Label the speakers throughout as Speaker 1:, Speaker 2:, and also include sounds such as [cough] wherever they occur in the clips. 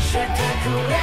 Speaker 1: spectacular.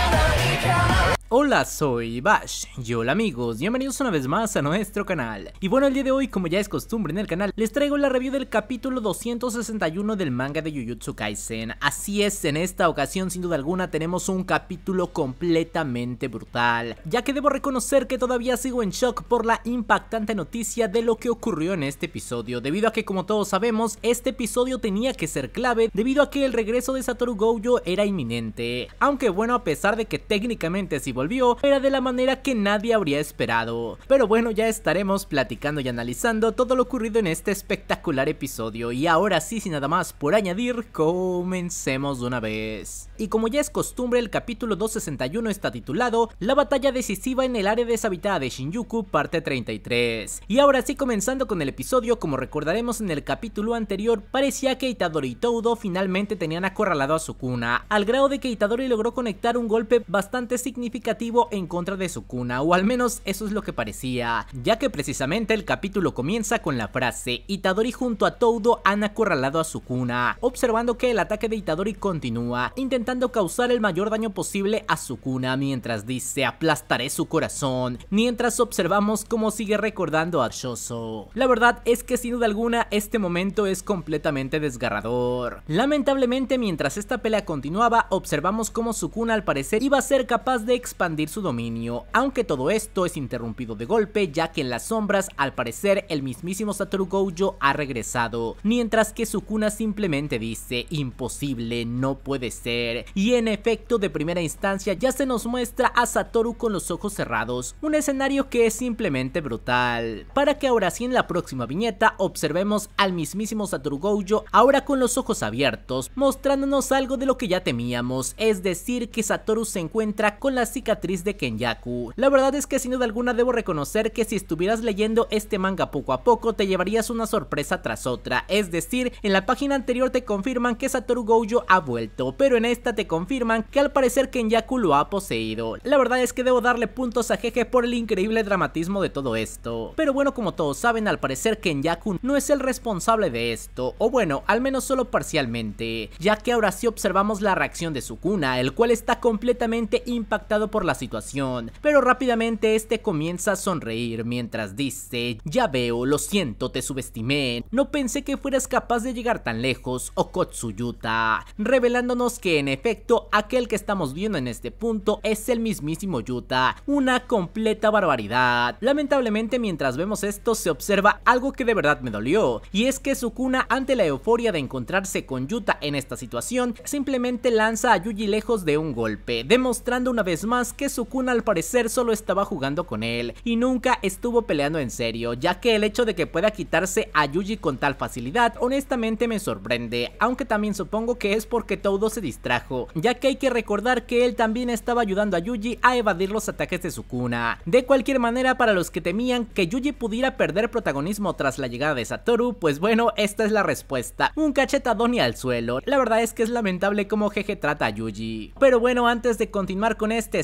Speaker 1: Hola, soy Bash y hola amigos, bienvenidos una vez más a nuestro canal. Y bueno, el día de hoy, como ya es costumbre en el canal, les traigo la review del capítulo 261 del manga de Jujutsu Kaisen. Así es, en esta ocasión, sin duda alguna, tenemos un capítulo completamente brutal, ya que debo reconocer que todavía sigo en shock por la impactante noticia de lo que ocurrió en este episodio, debido a que, como todos sabemos, este episodio tenía que ser clave debido a que el regreso de Satoru Gojo era inminente. Aunque bueno, a pesar de que técnicamente si volvió era de la manera que nadie habría esperado. Pero bueno, ya estaremos platicando y analizando todo lo ocurrido en este espectacular episodio y ahora sí, sin nada más por añadir, comencemos de una vez. Y como ya es costumbre, el capítulo 261 está titulado La batalla decisiva en el área deshabitada de Shinjuku, parte 33. Y ahora sí, comenzando con el episodio, como recordaremos en el capítulo anterior, parecía que Itadori y Todo finalmente tenían acorralado a Sukuna, al grado de que Itadori logró conectar un golpe bastante significativo en contra de Sukuna, o al menos eso es lo que parecía, ya que precisamente el capítulo comienza con la frase Itadori junto a Toudo han acorralado a Sukuna, observando que el ataque de Itadori continúa, intentando causar el mayor daño posible a Sukuna mientras dice aplastaré su corazón, mientras observamos cómo sigue recordando a Shoso. La verdad es que sin duda alguna este momento es completamente desgarrador. Lamentablemente mientras esta pelea continuaba observamos cómo Sukuna al parecer iba a ser capaz de expandir su dominio, aunque todo esto es interrumpido de golpe ya que en las sombras al parecer el mismísimo Satoru Gojo ha regresado, mientras que Sukuna simplemente dice imposible, no puede ser, y en efecto de primera instancia ya se nos muestra a Satoru con los ojos cerrados, un escenario que es simplemente brutal, para que ahora sí en la próxima viñeta observemos al mismísimo Satoru Gojo ahora con los ojos abiertos, mostrándonos algo de lo que ya temíamos, es decir que Satoru se encuentra con la de Kenyaku. La verdad es que sin duda alguna debo reconocer que si estuvieras leyendo este manga poco a poco te llevarías una sorpresa tras otra, es decir, en la página anterior te confirman que Satoru Gojo ha vuelto, pero en esta te confirman que al parecer Kenyaku lo ha poseído. La verdad es que debo darle puntos a Jeje por el increíble dramatismo de todo esto. Pero bueno, como todos saben, al parecer Kenyaku no es el responsable de esto, o bueno, al menos solo parcialmente, ya que ahora sí observamos la reacción de Sukuna, el cual está completamente impactado por la situación, pero rápidamente este comienza a sonreír mientras dice, ya veo, lo siento, te subestimé, no pensé que fueras capaz de llegar tan lejos, Okotsu Yuta, revelándonos que en efecto aquel que estamos viendo en este punto es el mismísimo Yuta, una completa barbaridad. Lamentablemente mientras vemos esto se observa algo que de verdad me dolió, y es que Sukuna ante la euforia de encontrarse con Yuta en esta situación, simplemente lanza a Yuji lejos de un golpe, demostrando una vez más que Sukuna al parecer solo estaba jugando con él y nunca estuvo peleando en serio, ya que el hecho de que pueda quitarse a Yuji con tal facilidad honestamente me sorprende, aunque también supongo que es porque Todo se distrajo, ya que hay que recordar que él también estaba ayudando a Yuji a evadir los ataques de Sukuna. De cualquier manera, para los que temían que Yuji pudiera perder protagonismo tras la llegada de Satoru, pues bueno, esta es la respuesta, un cachetadón y al suelo. La verdad es que es lamentable cómo Jeje trata a Yuji. Pero bueno, antes de continuar con este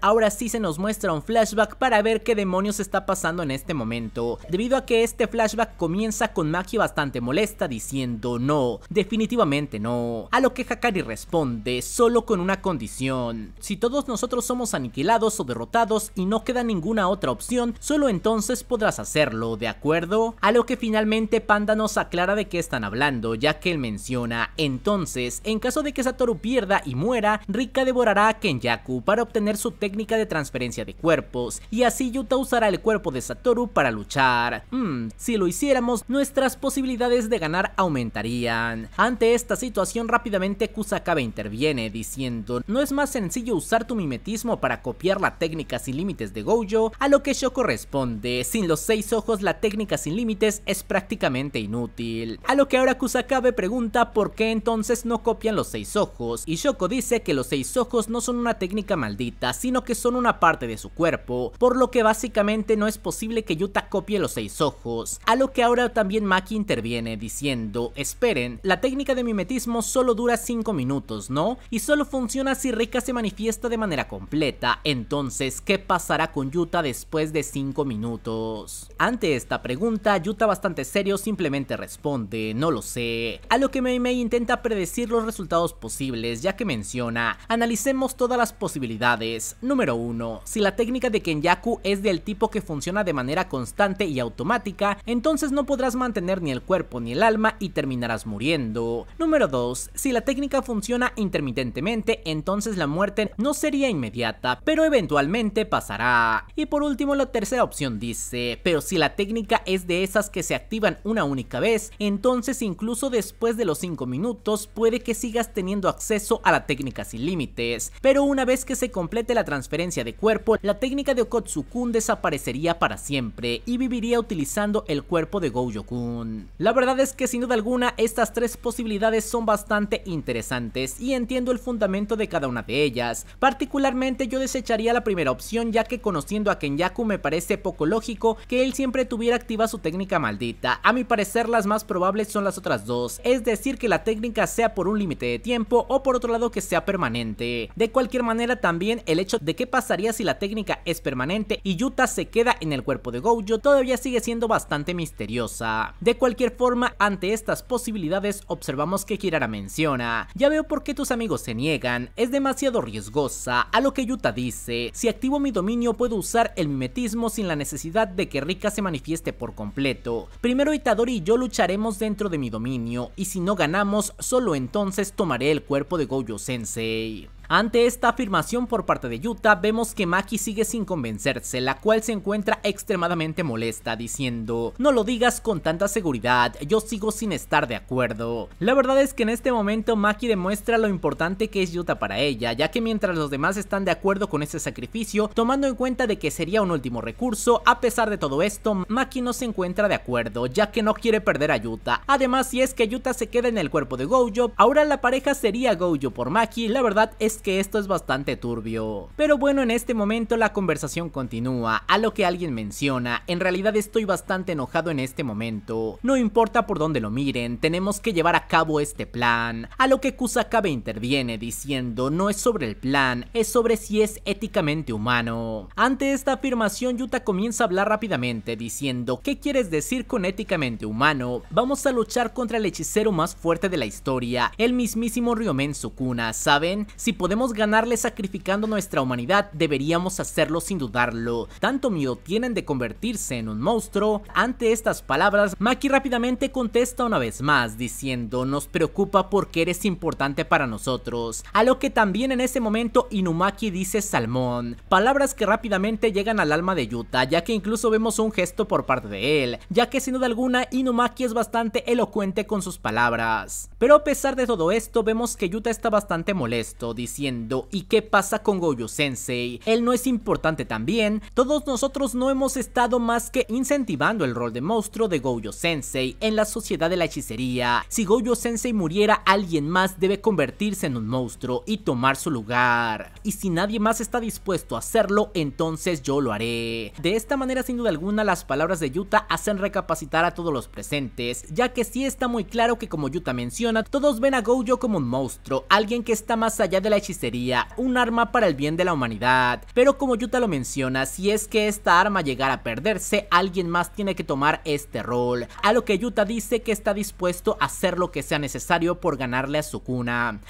Speaker 1: ahora sí se nos muestra un flashback para ver qué demonios está pasando en este momento, debido a que este flashback comienza con Maki bastante molesta diciendo no, definitivamente no, a lo que Hakari responde solo con una condición, si todos nosotros somos aniquilados o derrotados y no queda ninguna otra opción, solo entonces podrás hacerlo, ¿de acuerdo? A lo que finalmente Panda nos aclara de qué están hablando, ya que él menciona, entonces, en caso de que Satoru pierda y muera, Rika devorará a Kenyaku para obtener su técnica de transferencia de cuerpos, y así Yuta usará el cuerpo de Satoru para luchar. Hmm, si lo hiciéramos, nuestras posibilidades de ganar aumentarían. Ante esta situación, rápidamente Kusakabe interviene, diciendo, no es más sencillo usar tu mimetismo para copiar la técnica sin límites de Gojo, a lo que Shoko responde, sin los seis ojos la técnica sin límites es prácticamente inútil. A lo que ahora Kusakabe pregunta por qué entonces no copian los seis ojos, y Shoko dice que los seis ojos no son una técnica maldita, sino que son una parte de su cuerpo, por lo que básicamente no es posible que Yuta copie los seis ojos, a lo que ahora también Maki interviene diciendo, esperen, la técnica de mimetismo solo dura cinco minutos, ¿no? Y solo funciona si Rika se manifiesta de manera completa, entonces, ¿qué pasará con Yuta después de cinco minutos? Ante esta pregunta, Yuta bastante serio simplemente responde, no lo sé, a lo que Mei Mei intenta predecir los resultados posibles, ya que menciona, analicemos todas las posibilidades número 1, si la técnica de Kenyaku es del tipo que funciona de manera constante y automática, entonces no podrás mantener ni el cuerpo ni el alma y terminarás muriendo. Número 2, si la técnica funciona intermitentemente, entonces la muerte no sería inmediata, pero eventualmente pasará. Y por último, la tercera opción dice, pero si la técnica es de esas que se activan una única vez, entonces incluso después de los 5 minutos puede que sigas teniendo acceso a la técnica sin límites, pero una vez que se complete la transferencia de cuerpo, la técnica de Okotsukun desaparecería para siempre y viviría utilizando el cuerpo de Gojo-kun. La verdad es que sin duda alguna estas tres posibilidades son bastante interesantes y entiendo el fundamento de cada una de ellas. Particularmente yo desecharía la primera opción ya que conociendo a Kenyaku me parece poco lógico que él siempre tuviera activa su técnica maldita. A mi parecer las más probables son las otras dos, es decir que la técnica sea por un límite de tiempo o por otro lado que sea permanente. De cualquier manera también el hecho de qué pasaría si la técnica es permanente y Yuta se queda en el cuerpo de Gojo todavía sigue siendo bastante misteriosa. De cualquier forma, ante estas posibilidades observamos que Kirara menciona, ya veo por qué tus amigos se niegan, es demasiado riesgosa, a lo que Yuta dice, si activo mi dominio puedo usar el mimetismo sin la necesidad de que Rika se manifieste por completo. Primero Itadori y yo lucharemos dentro de mi dominio y si no ganamos, solo entonces tomaré el cuerpo de Gojo Sensei. Ante esta afirmación por parte de Yuta vemos que Maki sigue sin convencerse, la cual se encuentra extremadamente molesta, diciendo, no lo digas con tanta seguridad, yo sigo sin estar de acuerdo. La verdad es que en este momento Maki demuestra lo importante que es Yuta para ella, ya que mientras los demás están de acuerdo con este sacrificio, tomando en cuenta de que sería un último recurso, a pesar de todo esto, Maki no se encuentra de acuerdo, ya que no quiere perder a Yuta. Además, si es que Yuta se queda en el cuerpo de Gojo, ahora la pareja sería Gojo por Maki, la verdad es que esto es bastante turbio. Pero bueno, en este momento la conversación continúa, a lo que alguien menciona, en realidad estoy bastante enojado en este momento. No importa por dónde lo miren, tenemos que llevar a cabo este plan. A lo que Kusakabe interviene diciendo, no es sobre el plan, es sobre si es éticamente humano. Ante esta afirmación, Yuta comienza a hablar rápidamente diciendo, ¿qué quieres decir con éticamente humano? Vamos a luchar contra el hechicero más fuerte de la historia, el mismísimo Ryomen Sukuna, ¿saben? Si podemos podemos ganarle sacrificando nuestra humanidad, deberíamos hacerlo sin dudarlo. Tanto miedo tienen de convertirse en un monstruo. Ante estas palabras, Maki rápidamente contesta una vez más, diciendo, nos preocupa porque eres importante para nosotros. A lo que también en ese momento Inumaki dice salmón, palabras que rápidamente llegan al alma de Yuta, ya que incluso vemos un gesto por parte de él, ya que sin duda alguna Inumaki es bastante elocuente con sus palabras. Pero a pesar de todo esto, vemos que Yuta está bastante molesto, diciendo ¿y qué pasa con Goyo Sensei? Él no es importante también, todos nosotros no hemos estado más que incentivando el rol de monstruo de Goyo Sensei en la sociedad de la hechicería. Si Goyo Sensei muriera, alguien más debe convertirse en un monstruo y tomar su lugar. Y si nadie más está dispuesto a hacerlo, entonces yo lo haré. De esta manera, sin duda alguna, las palabras de Yuta hacen recapacitar a todos los presentes, ya que sí está muy claro que como Yuta menciona, todos ven a Gojo como un monstruo, alguien que está más allá de la hechicería sería un arma para el bien de la humanidad. Pero como Yuta lo menciona, si es que esta arma llegara a perderse, alguien más tiene que tomar este rol. A lo que Yuta dice que está dispuesto a hacer lo que sea necesario por ganarle a su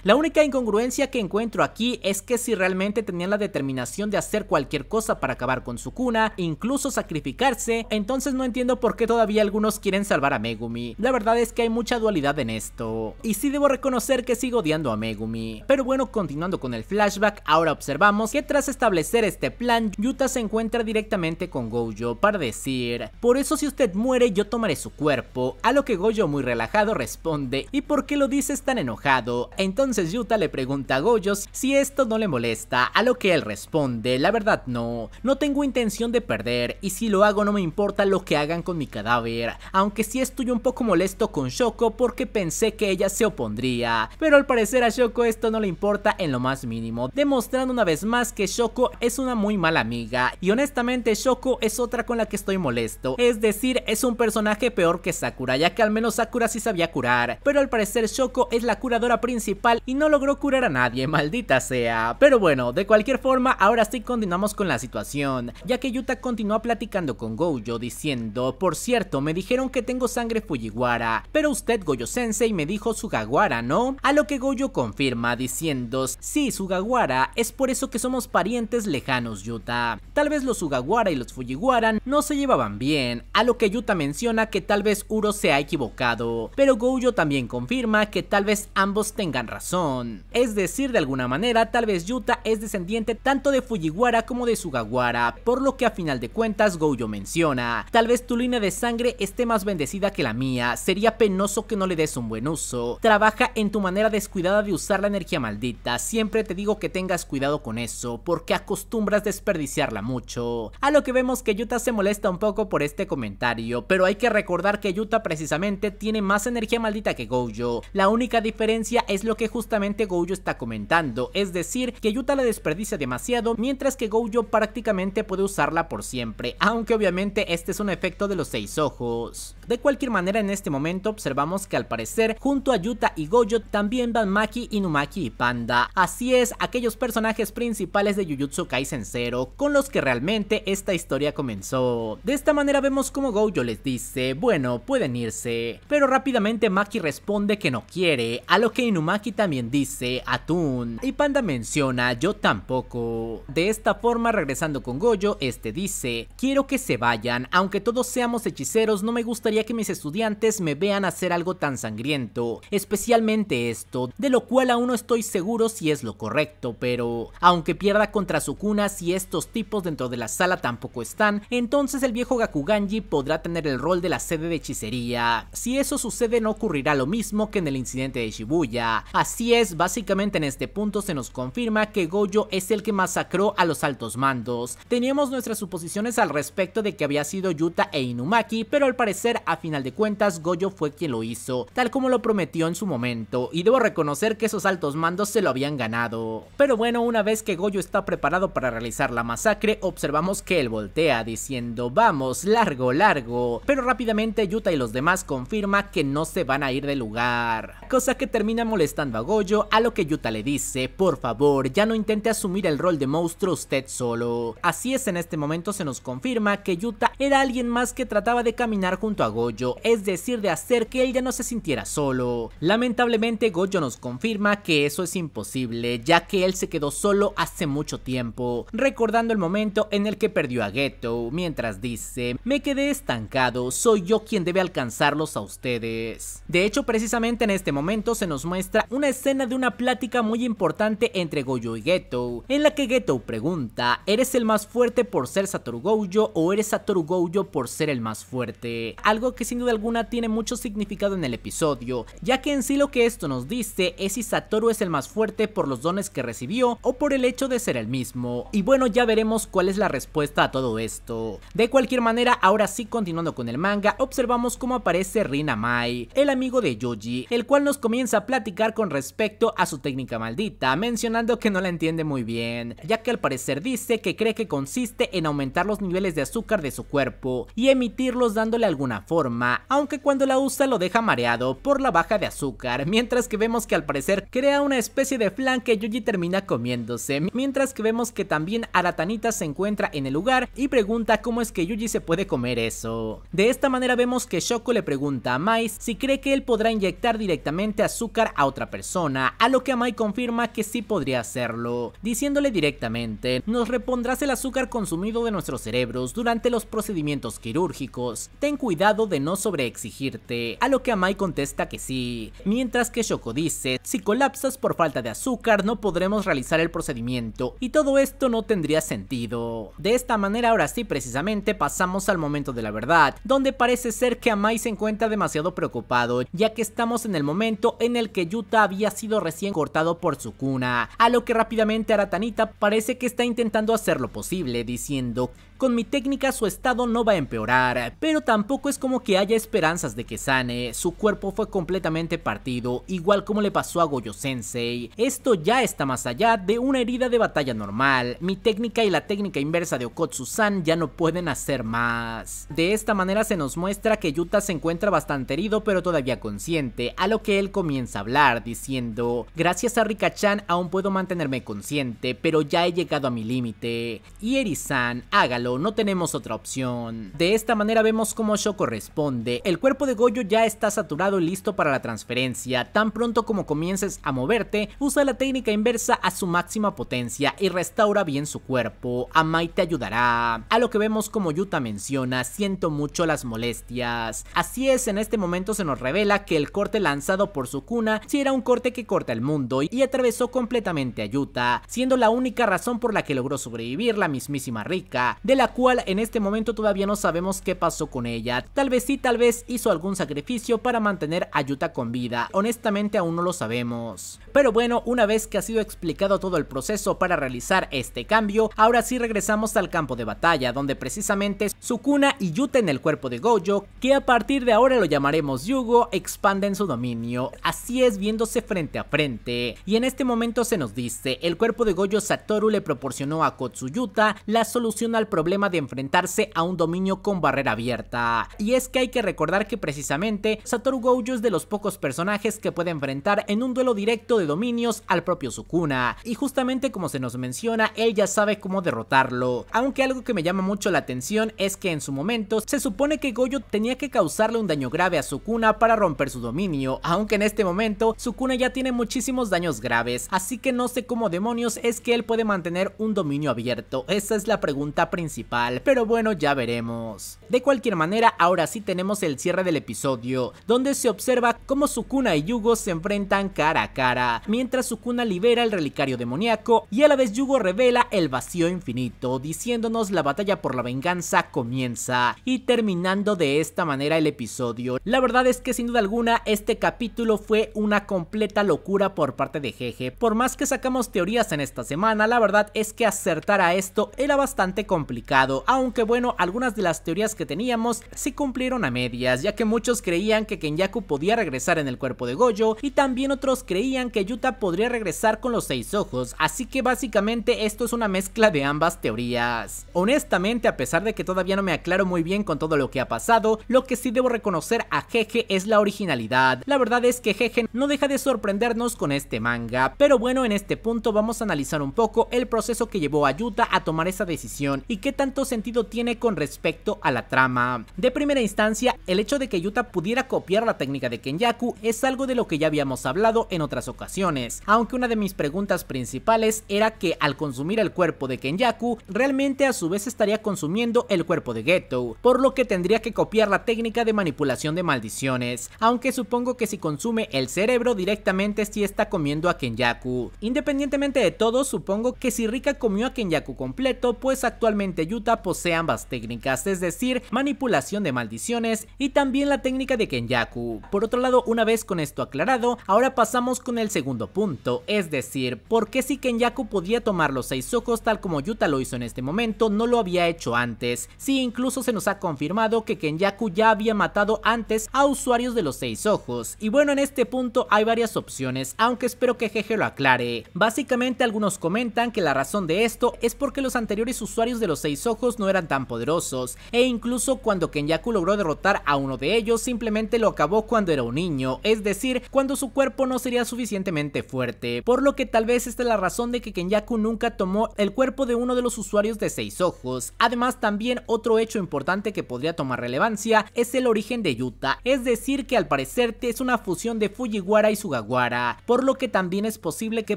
Speaker 1: La única incongruencia que encuentro aquí es que si realmente tenían la determinación de hacer cualquier cosa para acabar con su cuna, incluso sacrificarse, entonces no entiendo por qué todavía algunos quieren salvar a Megumi. La verdad es que hay mucha dualidad en esto. Y si debo reconocer que sigo odiando a Megumi. Pero bueno, continuando con el flashback, ahora observamos que tras establecer este plan, Yuta se encuentra directamente con Gojo para decir, por eso si usted muere yo tomaré su cuerpo, a lo que Gojo muy relajado responde, ¿y por qué lo dices tan enojado? Entonces Yuta le pregunta a Gojo si esto no le molesta, a lo que él responde, la verdad no, no tengo intención de perder y si lo hago no me importa lo que hagan con mi cadáver, aunque sí estoy un poco molesto con Shoko porque pensé que ella se opondría, pero al parecer a Shoko esto no le importa lo más mínimo, demostrando una vez más que Shoko es una muy mala amiga. Y honestamente Shoko es otra con la que estoy molesto, es decir, es un personaje peor que Sakura, ya que al menos Sakura sí sabía curar, pero al parecer Shoko es la curadora principal y no logró curar a nadie, [laughs] maldita sea. Pero bueno, de cualquier forma, ahora sí continuamos con la situación, ya que Yuta continúa platicando con Gojo diciendo, por cierto, me dijeron que tengo sangre Fujiwara, pero usted Goyo Sensei me dijo su gawara, ¿no? A lo que Gojo confirma diciendo, Sí, Sugawara, es por eso que somos parientes lejanos, Yuta. Tal vez los Sugawara y los Fujiwara no se llevaban bien, a lo que Yuta menciona que tal vez Uro se ha equivocado, pero Gojo también confirma que tal vez ambos tengan razón. Es decir, de alguna manera, tal vez Yuta es descendiente tanto de Fujiwara como de Sugawara, por lo que a final de cuentas Gojo menciona, tal vez tu línea de sangre esté más bendecida que la mía, sería penoso que no le des un buen uso. Trabaja en tu manera descuidada de usar la energía maldita, siempre te digo que tengas cuidado con eso, porque acostumbras desperdiciarla mucho. A lo que vemos que Yuta se molesta un poco por este comentario, pero hay que recordar que Yuta precisamente tiene más energía maldita que Gojo. La única diferencia es lo que justamente Gojo está comentando, es decir, que Yuta la desperdicia demasiado, mientras que Gojo prácticamente puede usarla por siempre, aunque obviamente este es un efecto de los seis ojos. De cualquier manera, en este momento observamos que al parecer, junto a Yuta y Gojo también van Maki, Inumaki y Panda. Así es, aquellos personajes principales de Jujutsu Kaisen 0, con los que realmente esta historia comenzó. De esta manera vemos como Gojo les dice, bueno, pueden irse. Pero rápidamente Maki responde que no quiere, a lo que Inumaki también dice, atún. Y Panda menciona, yo tampoco. De esta forma, regresando con Gojo, este dice, quiero que se vayan, aunque todos seamos hechiceros, no me gustaría que mis estudiantes me vean hacer algo tan sangriento, especialmente esto, de lo cual aún no estoy seguro si es lo correcto, pero aunque pierda contra Sukuna si estos tipos dentro de la sala tampoco están, entonces el viejo Gakuganji podrá tener el rol de la sede de hechicería. Si eso sucede no ocurrirá lo mismo que en el incidente de Shibuya. Así es, básicamente en este punto se nos confirma que Gojo es el que masacró a los altos mandos. Teníamos nuestras suposiciones al respecto de que había sido Yuta e Inumaki, pero al parecer a final de cuentas Goyo fue quien lo hizo, tal como lo prometió en su momento, y debo reconocer que esos altos mandos se lo habían ganado. Pero bueno, una vez que Goyo está preparado para realizar la masacre, observamos que él voltea diciendo vamos, largo, largo, pero rápidamente Yuta y los demás confirman que no se van a ir del lugar, cosa que termina molestando a Goyo, a lo que Yuta le dice, por favor, ya no intente asumir el rol de monstruo usted solo. Así es, en este momento se nos confirma que Yuta era alguien más que trataba de caminar junto a Gojo, es decir, de hacer que él ya no se sintiera solo. Lamentablemente Gojo nos confirma que eso es imposible, ya que él se quedó solo hace mucho tiempo, recordando el momento en el que perdió a Geto, mientras dice, me quedé estancado, soy yo quien debe alcanzarlos a ustedes. De hecho, precisamente en este momento se nos muestra una escena de una plática muy importante entre Gojo y Geto, en la que Geto pregunta, ¿eres el más fuerte por ser Satoru Gojo o eres Satoru Gojo por ser el más fuerte? Algo que sin duda alguna tiene mucho significado en el episodio, ya que en sí lo que esto nos dice es si Satoru es el más fuerte por los dones que recibió o por el hecho de ser el mismo. Y bueno, ya veremos cuál es la respuesta a todo esto. De cualquier manera, ahora sí continuando con el manga, observamos cómo aparece Rina Mai, el amigo de Yoji, el cual nos comienza a platicar con respecto a su técnica maldita, mencionando que no la entiende muy bien, ya que al parecer dice que cree que consiste en aumentar los niveles de azúcar de su cuerpo y emitirlos dándole alguna forma, aunque cuando la usa lo deja mareado por la baja de azúcar, mientras que vemos que al parecer crea una especie de flan que Yuji termina comiéndose, mientras que vemos que también Aratanita se encuentra en el lugar y pregunta cómo es que Yuji se puede comer eso. De esta manera vemos que Shoko le pregunta a Mai si cree que él podrá inyectar directamente azúcar a otra persona, a lo que Mai confirma que sí podría hacerlo, diciéndole directamente, nos repondrás el azúcar consumido de nuestros cerebros durante los procedimientos quirúrgicos, ten cuidado de no sobreexigirte, a lo que Amai contesta que sí, mientras que Shoko dice, si colapsas por falta de azúcar no podremos realizar el procedimiento y todo esto no tendría sentido. De esta manera ahora sí precisamente pasamos al momento de la verdad, donde parece ser que Amai se encuentra demasiado preocupado, ya que estamos en el momento en el que Yuta había sido recién cortado por su cuna, a lo que rápidamente Aratanita parece que está intentando hacer lo posible, diciendo con mi técnica su estado no va a empeorar, pero tampoco es como que haya esperanzas de que sane, su cuerpo fue completamente partido, igual como le pasó a Goyo Sensei. Esto ya está más allá de una herida de batalla normal, mi técnica y la técnica inversa de Okotsu-san ya no pueden hacer más. De esta manera se nos muestra que Yuta se encuentra bastante herido pero todavía consciente, a lo que él comienza a hablar diciendo, gracias a Rika-chan aún puedo mantenerme consciente, pero ya he llegado a mi límite. Y Eri-san, hágalo no tenemos otra opción. De esta manera vemos cómo Shoko corresponde El cuerpo de Goyo ya está saturado y listo para la transferencia. Tan pronto como comiences a moverte, usa la técnica inversa a su máxima potencia y restaura bien su cuerpo. Amai te ayudará. A lo que vemos como Yuta menciona, siento mucho las molestias. Así es, en este momento se nos revela que el corte lanzado por Sukuna si sí era un corte que corta el mundo y atravesó completamente a Yuta, siendo la única razón por la que logró sobrevivir la mismísima Rika la cual en este momento todavía no sabemos qué pasó con ella. Tal vez sí, tal vez hizo algún sacrificio para mantener a Yuta con vida, honestamente aún no lo sabemos. Pero bueno, una vez que ha sido explicado todo el proceso para realizar este cambio, ahora sí regresamos al campo de batalla, donde precisamente Sukuna y Yuta en el cuerpo de Gojo, que a partir de ahora lo llamaremos Yugo, expanden su dominio, así es viéndose frente a frente. Y en este momento se nos dice, el cuerpo de Gojo Satoru le proporcionó a Kotsuyuta la solución al problema de enfrentarse a un dominio con barrera abierta. Y es que hay que recordar que precisamente Satoru Gojo es de los pocos personajes que puede enfrentar en un duelo directo de dominios al propio Sukuna, y justamente como se nos menciona, él ya sabe cómo derrotarlo. Aunque algo que me llama mucho la atención es que en su momento se supone que Gojo tenía que causarle un daño grave a Sukuna para romper su dominio, aunque en este momento Sukuna ya tiene muchísimos daños graves, así que no sé cómo demonios es que él puede mantener un dominio abierto, esa es la pregunta principal pero bueno, ya veremos. De cualquier manera, ahora sí tenemos el cierre del episodio, donde se observa cómo Sukuna y Yugo se enfrentan cara a cara, mientras Sukuna libera el relicario demoníaco y a la vez Yugo revela el vacío infinito, diciéndonos la batalla por la venganza comienza y terminando de esta manera el episodio. La verdad es que sin duda alguna este capítulo fue una completa locura por parte de Jeje, por más que sacamos teorías en esta semana, la verdad es que acertar a esto era bastante complicado aunque bueno, algunas de las teorías que teníamos se cumplieron a medias, ya que muchos creían que Kenyaku podía regresar en el cuerpo de Goyo y también otros creían que Yuta podría regresar con los seis ojos, así que básicamente esto es una mezcla de ambas teorías. Honestamente, a pesar de que todavía no me aclaro muy bien con todo lo que ha pasado, lo que sí debo reconocer a Jeje es la originalidad. La verdad es que Jeje no deja de sorprendernos con este manga, pero bueno, en este punto vamos a analizar un poco el proceso que llevó a Yuta a tomar esa decisión y qué tanto sentido tiene con respecto a la trama. De primera instancia, el hecho de que Yuta pudiera copiar la técnica de Kenyaku es algo de lo que ya habíamos hablado en otras ocasiones, aunque una de mis preguntas principales era que al consumir el cuerpo de Kenyaku, realmente a su vez estaría consumiendo el cuerpo de Geto, por lo que tendría que copiar la técnica de manipulación de maldiciones, aunque supongo que si consume el cerebro directamente si sí está comiendo a Kenyaku. Independientemente de todo, supongo que si Rika comió a Kenyaku completo, pues actualmente Yuta posee ambas técnicas, es decir, manipulación de maldiciones y también la técnica de Kenyaku. Por otro lado, una vez con esto aclarado, ahora pasamos con el segundo punto, es decir, ¿por qué si Kenyaku podía tomar los seis ojos tal como Yuta lo hizo en este momento, no lo había hecho antes? Si incluso se nos ha confirmado que Kenyaku ya había matado antes a usuarios de los seis ojos. Y bueno, en este punto hay varias opciones, aunque espero que Jeje lo aclare. Básicamente algunos comentan que la razón de esto es porque los anteriores usuarios de los seis seis ojos no eran tan poderosos, e incluso cuando Kenyaku logró derrotar a uno de ellos, simplemente lo acabó cuando era un niño, es decir, cuando su cuerpo no sería suficientemente fuerte, por lo que tal vez esta la razón de que Kenyaku nunca tomó el cuerpo de uno de los usuarios de seis ojos. Además, también otro hecho importante que podría tomar relevancia es el origen de Yuta, es decir, que al parecer es una fusión de Fujiwara y Sugawara, por lo que también es posible que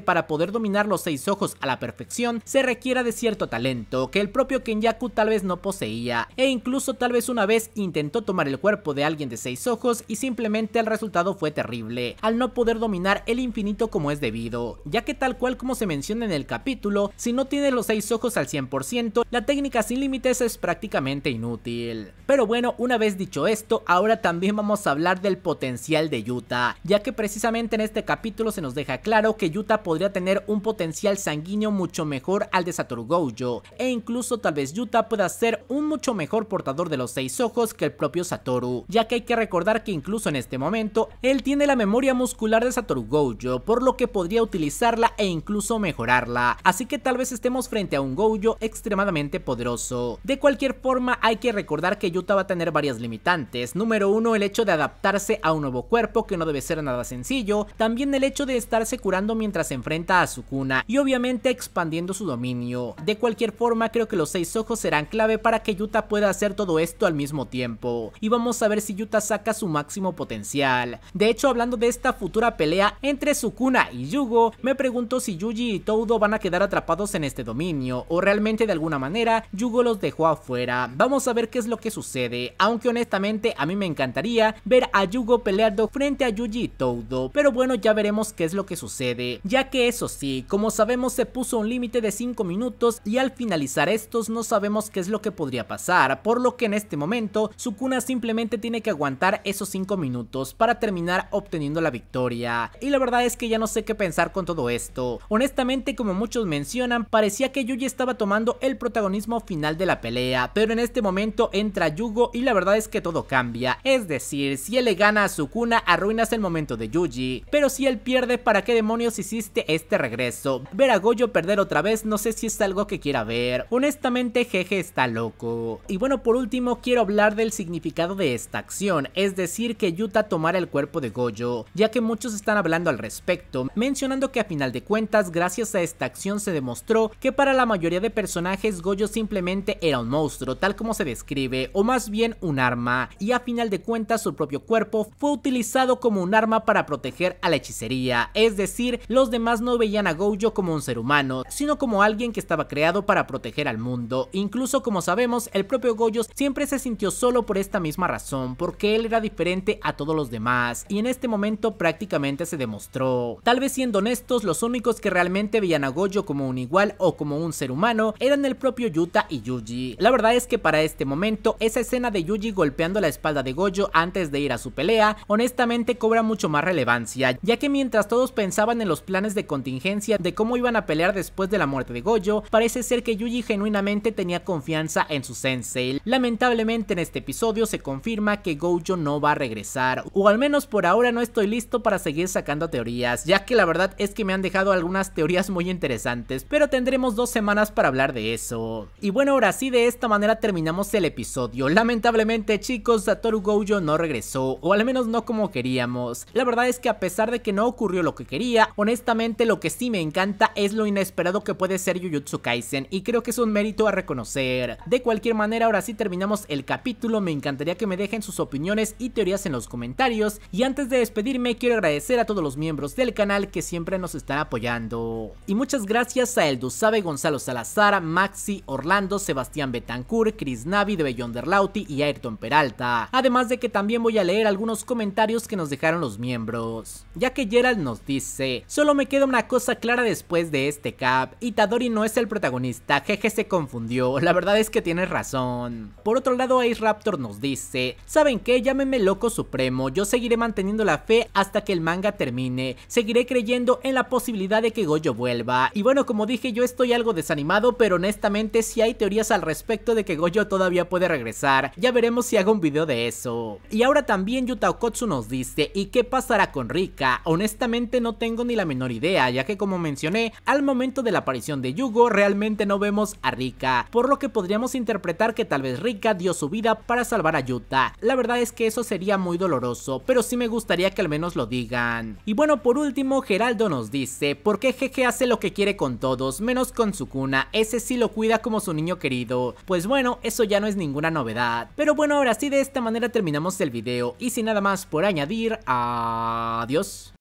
Speaker 1: para poder dominar los seis ojos a la perfección se requiera de cierto talento que el propio que en Yaku tal vez no poseía, e incluso tal vez una vez intentó tomar el cuerpo de alguien de seis ojos y simplemente el resultado fue terrible, al no poder dominar el infinito como es debido, ya que tal cual como se menciona en el capítulo, si no tiene los seis ojos al 100%, la técnica sin límites es prácticamente inútil. Pero bueno, una vez dicho esto, ahora también vamos a hablar del potencial de Yuta, ya que precisamente en este capítulo se nos deja claro que Yuta podría tener un potencial sanguíneo mucho mejor al de Satoru Gojo, e incluso tal tal vez Yuta pueda ser un mucho mejor portador de los seis ojos que el propio Satoru, ya que hay que recordar que incluso en este momento, él tiene la memoria muscular de Satoru Gojo, por lo que podría utilizarla e incluso mejorarla, así que tal vez estemos frente a un Gojo extremadamente poderoso. De cualquier forma, hay que recordar que Yuta va a tener varias limitantes, número uno, el hecho de adaptarse a un nuevo cuerpo que no debe ser nada sencillo, también el hecho de estarse curando mientras se enfrenta a Sukuna y obviamente expandiendo su dominio. De cualquier forma, creo que los seis ojos serán clave para que Yuta pueda hacer todo esto al mismo tiempo. Y vamos a ver si Yuta saca su máximo potencial. De hecho, hablando de esta futura pelea entre Sukuna y Yugo, me pregunto si Yuji y Todo van a quedar atrapados en este dominio, o realmente de alguna manera Yugo los dejó afuera. Vamos a ver qué es lo que sucede, aunque honestamente a mí me encantaría ver a Yugo peleando frente a Yuji y Toudo, pero bueno ya veremos qué es lo que sucede, ya que eso sí, como sabemos se puso un límite de 5 minutos y al finalizar estos no sabemos qué es lo que podría pasar, por lo que en este momento Sukuna simplemente tiene que aguantar esos 5 minutos para terminar obteniendo la victoria. Y la verdad es que ya no sé qué pensar con todo esto. Honestamente, como muchos mencionan, parecía que Yuji estaba tomando el protagonismo final de la pelea, pero en este momento entra Yugo y la verdad es que todo cambia. Es decir, si él le gana a Sukuna, arruinas el momento de Yuji, pero si él pierde, ¿para qué demonios hiciste este regreso? Ver a Goyo perder otra vez no sé si es algo que quiera ver. Honestamente, Jeje está loco. Y bueno, por último quiero hablar del significado de esta acción, es decir que Yuta tomara el cuerpo de Gojo, ya que muchos están hablando al respecto, mencionando que a final de cuentas gracias a esta acción se demostró que para la mayoría de personajes Gojo simplemente era un monstruo, tal como se describe, o más bien un arma, y a final de cuentas su propio cuerpo fue utilizado como un arma para proteger a la hechicería, es decir, los demás no veían a Gojo como un ser humano, sino como alguien que estaba creado para proteger al mundo. Incluso como sabemos, el propio Gojo siempre se sintió solo por esta misma razón, porque él era diferente a todos los demás, y en este momento prácticamente se demostró. Tal vez siendo honestos, los únicos que realmente veían a Goyo como un igual o como un ser humano eran el propio Yuta y Yuji. La verdad es que para este momento, esa escena de Yuji golpeando la espalda de Goyo antes de ir a su pelea, honestamente cobra mucho más relevancia, ya que mientras todos pensaban en los planes de contingencia de cómo iban a pelear después de la muerte de Goyo, parece ser que Yuji genuinamente tenía confianza en su sensei. Lamentablemente en este episodio se confirma que Gojo no va a regresar, o al menos por ahora no estoy listo para seguir sacando teorías, ya que la verdad es que me han dejado algunas teorías muy interesantes, pero tendremos dos semanas para hablar de eso. Y bueno, ahora sí, de esta manera terminamos el episodio. Lamentablemente chicos, Satoru Gojo no regresó, o al menos no como queríamos. La verdad es que a pesar de que no ocurrió lo que quería, honestamente lo que sí me encanta es lo inesperado que puede ser Jujutsu Kaisen, y creo que es un mérito a reconocer. De cualquier manera, ahora sí terminamos el capítulo, me encantaría que me dejen sus opiniones y teorías en los comentarios. Y antes de despedirme, quiero agradecer a todos los miembros del canal que siempre nos están apoyando. Y muchas gracias a El Gonzalo Salazar, Maxi, Orlando, Sebastián Betancourt, Chris Navi, de Lauti y Ayrton Peralta. Además de que también voy a leer algunos comentarios que nos dejaron los miembros. Ya que Gerald nos dice, solo me queda una cosa clara después de este cap, Itadori no es el protagonista, jeje se confunde. [laughs] la verdad es que tienes razón. Por otro lado, Ace Raptor nos dice, ¿saben qué? Llámeme loco supremo, yo seguiré manteniendo la fe hasta que el manga termine, seguiré creyendo en la posibilidad de que Gojo vuelva. Y bueno, como dije, yo estoy algo desanimado, pero honestamente si hay teorías al respecto de que Gojo todavía puede regresar, ya veremos si hago un video de eso. Y ahora también Yuta Okotsu nos dice, ¿y qué pasará con Rika? Honestamente no tengo ni la menor idea, ya que como mencioné, al momento de la aparición de Yugo realmente no vemos a Rika por lo que podríamos interpretar que tal vez Rika dio su vida para salvar a Yuta. La verdad es que eso sería muy doloroso, pero sí me gustaría que al menos lo digan. Y bueno, por último, Geraldo nos dice, ¿por qué Jeje hace lo que quiere con todos, menos con su cuna? Ese sí lo cuida como su niño querido. Pues bueno, eso ya no es ninguna novedad. Pero bueno, ahora sí, de esta manera terminamos el video, y sin nada más por añadir, adiós.